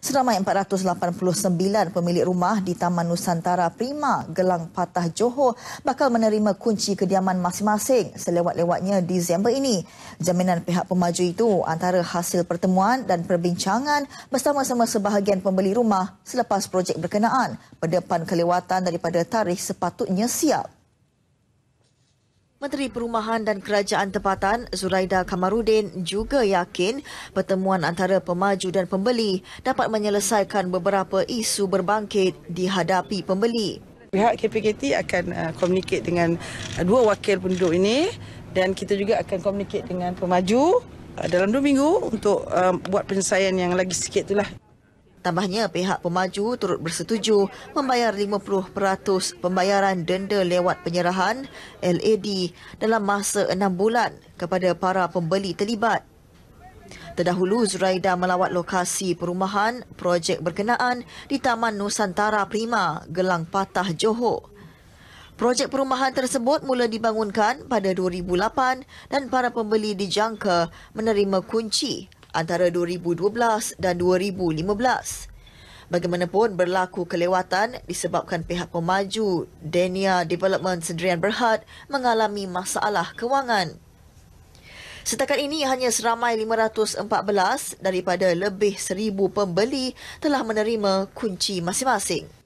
Seramai 489 pemilik rumah di Taman Nusantara Prima, Gelang Patah Johor bakal menerima kunci kediaman masing-masing selewat-lewatnya Disember ini. Jaminan pihak pemaju itu antara hasil pertemuan dan perbincangan bersama-sama sebahagian pembeli rumah selepas projek berkenaan berdepan kelewatan daripada tarikh sepatutnya siap. Menteri Perumahan dan Kerajaan Tempatan Zuraida Kamarudin juga yakin pertemuan antara pemaju dan pembeli dapat menyelesaikan beberapa isu berbangkit dihadapi pembeli. Pihak KPKT akan uh, komunikasi dengan uh, dua wakil penduduk ini dan kita juga akan komunikasi dengan pemaju uh, dalam dua minggu untuk buat penyelesaian yang lagi sikit itulah. Tambahnya pihak pemaju turut bersetuju membayar 50% pembayaran denda lewat penyerahan LED dalam masa enam bulan kepada para pembeli terlibat. Terdahulu Zuraida melawat lokasi perumahan projek berkenaan di Taman Nusantara Prima, Gelang Patah Johor. Projek perumahan tersebut mula dibangunkan pada 2008 dan para pembeli dijangka menerima kunci antara 2012 dan 2015. Bagaimanapun berlaku kelewatan disebabkan pihak pemaju Denia Development Sendirian Berhad mengalami masalah kewangan. Setakat ini hanya seramai 514 daripada lebih 1000 pembeli telah menerima kunci masing-masing.